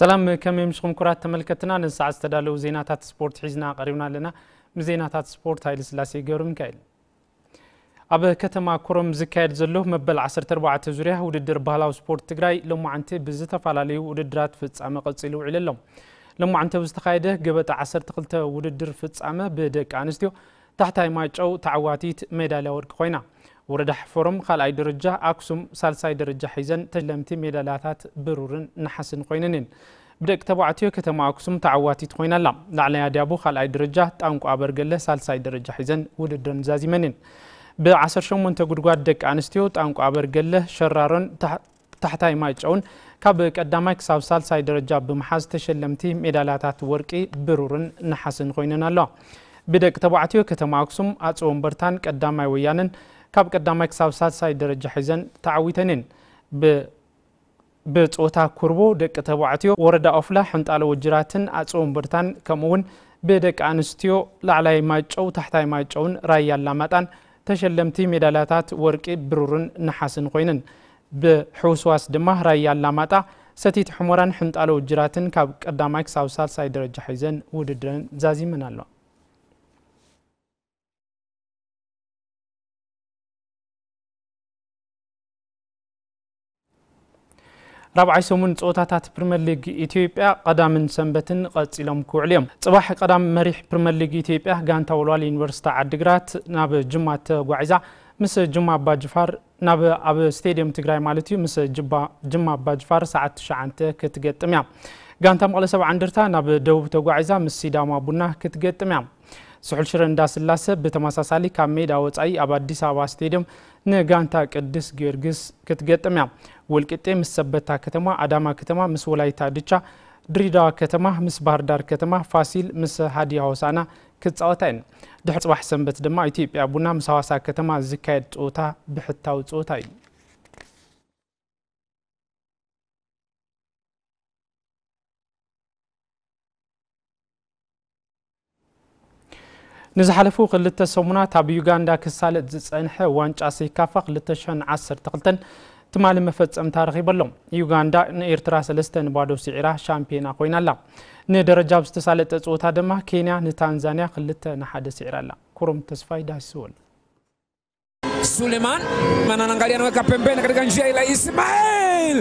ሰላም ከመይ ምሽኹም ኩራት ተመልከትና ንሰዓ ዝተዳለዉ ዜናታት ስፖርት ሒዝና ቀሪብና ኣለና ምዜናታት ስፖርት ሃይለ ስላሴ ገብሩ ሚካኤል ኣብ ከተማ ኮረም ዝካየድ ዘሎ መበል 14 ዙርያ ውድድር ባህላዊ ስፖርት ትግራይ ሎማዓንቲ ብዝተፈላለዩ ውድድራት ፍጻመ ቀፂሉ ውዒሉ ኣሎ ሎማዓንቲ ብዝተካየደ ገበጣ 12 ውድድር ፍጻመ ብደቂ ኣንስትዮ ታሕታይ ማይጨው ተዓዋቲት ሜዳልያ ወርቂ ኮይና ወረዳ ሕፈሮም ካልኣይ ደረጃ ኣክሱም ሳልሳይ ደረጃ ሒዘን ተሸለምቲ ሜዳልያታት ብሩርን ናሓስን ኮይነን እየን ብደቂ ተባዕትዮ ከተማ ኣክሱም ተዓዋቲት ኮይና ኣላ ላዕለያ ዳቦ ካልኣይ ደረጃ ጣንቋ በርገለ ሳልሳይ ደረጃ ሒዘን ውድድርን ዛዚመንን ብ18 ጉድጓድ ደቂ ኣንስትዮ ጣንቋ በርገለ ሸራሮን ታሕታይ ማይጨውን ካብ ቀዳማይ ክሳብ ሳልሳይ ደረጃ ብምሓዝ ተሸለምቲ ሜዳልያታት ወርቂ ብሩርን ነሓስን ኮይነን ኣለዋ ብደቂ ተባዕትዮ ከተማ ኣክሱም ኣፅ ወንበርታን ቀዳማይ ወያንን ካብ ቀዳማይ ክሳብ ሳልሳይ ደረጃ ሒዘን ተዓዊተንን ብፆታ ኩርቦ ደቂ ተባዕትዮ ወረዳ ኦፍላ ሕንጣለ ወጅራትን ኣፅቦ እምብርታን ውን ብደቂ ኣንስትዮ ላዕላይ ማጨው ታሕታይ ማጨውን ራያ ኣላማጣን ተሸለምቲ ሜዳልያታት ወርቂ ብሩርን ንሓስን ኮይነን ብሕውስዋስ ድማ ራያ ኣላማጣ ሰቲት ሕሞራን ሕንጣለ ውጅራትን ካብ ቀዳማይ ክሳብ ሳልሳይ ደረጃ ሒዘን ውድድረን ዛዚመን ኣለዋ رابعي سمون ፆታታት ፕሪምየር ሊግ ኢትዮጵያ ቀዳምን ሰንበትን ቀፂሎም ክውዕል እዮም ፅባሕ ቀዳም መሪሕ ፕሪምየር ሊግ ኢትዮጵያ ጋንታ ወልዋል ዩኒቨርሲቲ ዓዲግራት ናብ ጅማ ተጓዒዛ ምስ ጅማ ኣባጅፋር ናብ ኣብ ስቴድየም ትግራይ ማለት እዩ ምስ ጅማ ኣባጅፋር ሰዓት 9 ክትገጥም እያ ጋንታ መቐለ ሰብዓ እንደርታ ናብ ደቡብ ተጓዒዛ ምስ ሲዳማ ቡና ክትገጥም እያ ስሑል ሽረ እንዳስላሰ ብተመሳሳሊ ካብ ሜዳ ወፃኢ ኣብ ኣዲስ ኣበባ ስቴድየም ንጋንታ ቅዱስ ጊዮርጊስ ክትገጥም እያ ውልቅጤ ምስ ሰበታ ከተማ ኣዳማ ከተማ ምስ ወላይታ ድቻ ድሪዳዋ ከተማ ምስ ባህርዳር ከተማ ፋሲል ምስ ሃዲያ ሆሳና ክትፃወታ እየን ድሕሪ ፅባሕ ሰንበት ድማ ኢትዮጵያ ቡና ምስ ሃዋሳ ከተማ ዝካየድ ፀወታ ብሕታዊ ፀወታ እዩ ንዝሓለፉ ክልተ ሰሙናት ኣብ ዩጋንዳ ክሳለጥ ዝፀንሐ ዋንጫ ሰይካፋ 2012 ትማሊ መፈፀምታ ረኺበሎም ዩጋንዳ ንኤርትራ ሰለስተ ንባዶ ስዒራ ሻምፒዮና ኮይና ኣላ ንደረጃ ዝተሳለጠ ፅወታ ድማ ኬንያ ንታንዛንያ ክልተ ንሓደ ስዒራ ኣላ ኩሮም ተስፋይ ዳስወል ሱሌማን መናናንጋሊያን weka ፔምፔ katika ኢላ ኢስማኤል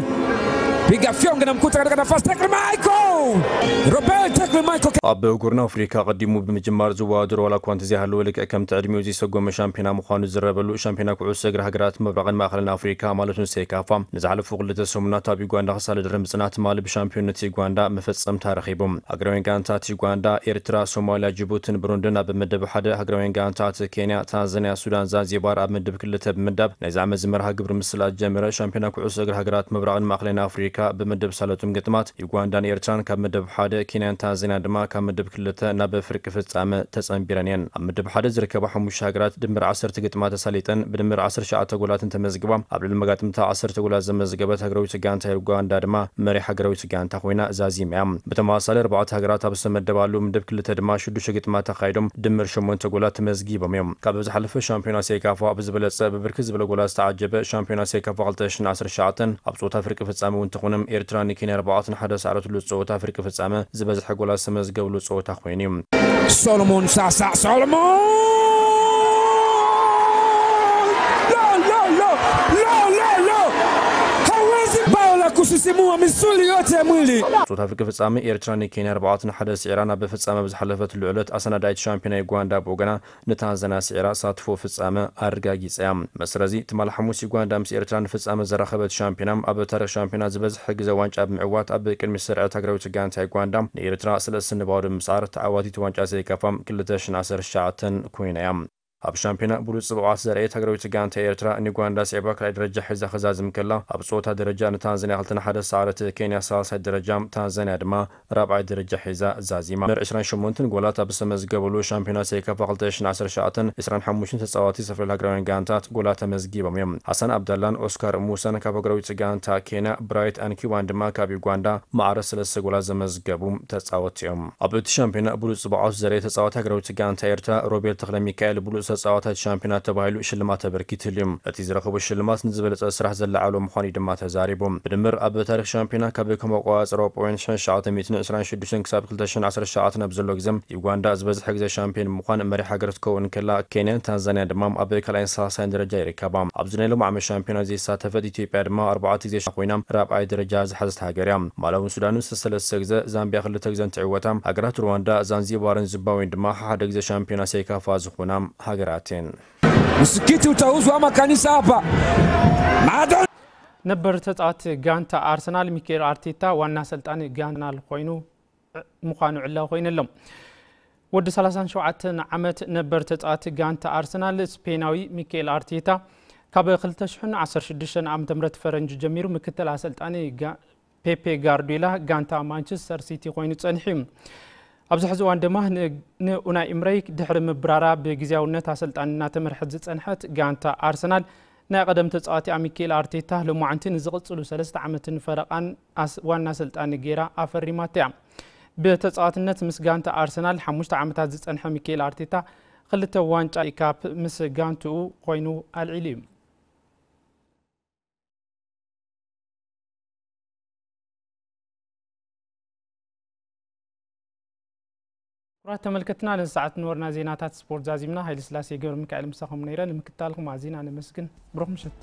piga fyonge na mkuta katika nafasi tackle Michael Robert tackle Michael አበ ጉርና አፍሪካ ቀዲሙ ብምጅማር ዝዋድሮ ዋላ እኳ እንተዘይሃለወ ልክዕ ከምቲ ዕድሚኡ ዝሰጎመ ሻምፒዮና ምዃኑ ዝረበሉ ሻምፒዮና ኩዕሶ እግሪ ሃገራት ምብራቕን ማእኸልን ኣፍሪካ ማለት እውን ሴካፋ ንዝሓለፉ ክልተ ሰሙናት ኣብ ዩጋንዳ ክሳለ ድርም ፅናት ማል ብሻምፒዮነት ዩጋንዳ መፈፀምታ ረኺቦም ሃገራውያን ጋንታት ዩጋንዳ ኤርትራ ሶማልያ ጅቡትን ብሩንድን ኣብ ምድብ ሓደ ሃገራውያን ጋንታት ኬንያ ታንዛንያ ሱዳን ዛንዚባር ኣብ ምድብ ክልተ ብምዳብ ናይዚ ዓመት ዝመርሃ ግብሪ ምስል ኣጀመረ ሻምፒዮና ኩዕሶ እግሪ ሃገራት ምብራቕን ማእኸልን ኣፍሪካ ኣፍሪካ ብምድብ ሳለጡም ግጥማት ዩጋንዳን ኤርትራን ካብ ምድብ ሓደ ኬንያን ታንዛንያን ድማ ካብ ምድብ ክልተ ናብ ፍርቂ ፍጻመ ተጸንቢረን እየን ኣብ ምድብ ሓደ ዝርከባ ሓሙሽተ ሃገራት ድምር 1 ግጥማት ተሳሊጠን ብድምር 19 ጎላትን ተመዝግባ ኣብ ልዕሊ መጋጥምታ 10 ጎላት ዘመዝገበት ሃገራዊት ጋንታ ዩጋንዳ ድማ መሪ ሃገራዊት ጋንታ ኮይና ዛዚም እያ ብተመሳሳሊ ኣርባዕተ ሃገራት ኣብ ዝተመደባሉ ምድብ ክልተ ድማ ሽዱሽተ ግጥማት ተካይዶም ድምር 8 ጎላት ተመዝጊቦም እዮም ካብ ዝሓለፈ ሻምፒዮና ሴካፋ ብዝበለፀ ብብርክት ዝበለ ጎላት ዝተዓጀበ ሻምፒዮና ሴካፋ 2019 ኣብ ፆታ ፍርቂ ፍጻሚ እውን እንተኾነም ኤርትራ ንኬንያ 4 ሓደ ሳዕረትሉ ፀወታ ፍርቂ ፍጻመ ዝበዝሐ ጎላ ዝተመዝገብሉ ፀወታ ኮይኑ እዩ ሶሎሞን ሳሳዕ ሶሎሞን ዝስስምዋ ምስ ጽልዮት የምሊ ፆታፊቂ ፍጻሜ ኤርትራን ንኬንያ 4-1 ስዒራ ናብ ፍጻመ ብዝሓለፈትሉ ዕለት ኣሰናዳይት ሻምፒዮና ዩጋንዳ ብወገና ንታንዛንያ ስዒራ ሳትፎ ፍጻመ ኣረጋጊፀ እያ መስረዚ ትማል ሓሙስ ዩጋንዳ ምስ ኤርትራ ንፍጻመ ዘራኸበት ሻምፒዮና ኣብ ታሪክ ሻምፒዮና ዝበዝሐ ግዜ ዋንጫ ብምዕዋት ኣብ ቅድሚ ስርዐት ሃገራዊት ጋንታ ዩጋንዳ ንኤርትራ ስለስንባዶ ምምስዓር ተዓዋቲት ዋንጫ ዘይከፋም 2019 ኮይና እያ أب شامبيون بروز سبعة سرعة ایت جان تيرترا أن يقان راس إباك رای درجة حزة خزازم کلا أب صوت ها درجة نتانزنيا هلتنا حدث کینیا كينيا سالسة درجة تانزنيا دما رابع درجة حزة زازیما مر إسران شمونتن قولات أب سمز قبلو شامبيون سیکا فقلتشن عصر شاعتن إسران حموشن تسواتي سفر الهجران جانتات قولات مزگی بميم حسن عبدالان أوسكار موسى كابجربة جان تا كينيا برایت أنكي واندما كابي قاندا معرس للسجولة زمز قبوم تسواتيهم أب شامبيون بروز سبعة سرعة تسواتها جان تيرترا روبيل تخلمي كايل بروز ዝደረሰ ፀዋታት ሻምፒዮናት ተባሂሉ ሽልማት ተበርኪትህል እዮም እቲ ዝረኸቦ ሽልማት ንዝበለፀ ስራሕ ዘለዓሎ ምዃኑ ድማ ተዛሪቦም ብድምር ኣብ ታሪክ ሻምፒዮና ካብ ከም ኣቆፃፅሮ ፖይንት 1926 ክሳብ 2019 ኣብ ዘሎ ግዘም ዩጋንዳ ዝበዝሐ ግዜ ሻምፒዮን ምዃን መሪ ሃገር ትከውን ከላ ኬንያን ታንዛንያን ድማ ኣብ ካልኣይን ሳሳይን ደረጃ ይርከባ ኣብዚ ናይ ሎም ዓመት ሻምፒዮና ዘይሳተፈት ኢትዮጵያ ድማ ኣርባዕተ ግዜ ኮይና ራብኣይ ደረጃ ዝሓዘት ሃገር እያ ማላውን ሱዳንን ዝተሰለስተ ግዜ ዛምቢያ ክልተ ግዜን ትዕወታ ሃገራት ሩዋንዳ ዛንዚባርን ዚምባብዌን ድማ ሓደ ግዜ ሻምፒዮና ሴካፋ ዝኾና ሀገራት ምስኪት ውተውዝ ዋማ ካኒሳ አባ ማዶን ነበር ተጻት ጋንታ አርሰናል ሚካኤል አርቴታ ዋና አሰልጣኒ ጋንታናል ኮይኑ ምዃኑ ዕላ ኮይነሎም ወዲ 37 ዓመት ነበር ተጻዋቲ ጋንታ አርሰናል ስፔናዊ ሚካኤል አርቴታ ካብ 2016 ዓ ም ፈረንጂ ጀሚሩ ምክትል ኣሰልጣኒ ፔፔ ጋርዲላ ጋንታ ማንቸስተር ሲቲ ኮይኑ ጸኒሑ እዩ ابز حزوان دمه ن اونا امريك دحر مبرارا بغزياو نت اسلطان نات مرحد زصنحت غانتا ارسنال نا قدم تصاتي اميكيل ارتيتا لو معنتن زغصلو سلسة عامتن فرقان اس وانا سلطان غيرا افريماتيا بتصاتنت مس غانتا ارسنال حموشت عامتا زصنح ميكيل ارتيتا خلته وانچا ايكاب مس غانتو قوينو العليم ኩራት ተመልከትና ንሰዓት ንወርና ዜናታት ስፖርት ዛዚምና ሃይለ ስላሴ ገብረ ሚካኤል ምሳኹም ነይረ ንምክታልኩም ኣዚና ነመስግን ብሮክ ምሽት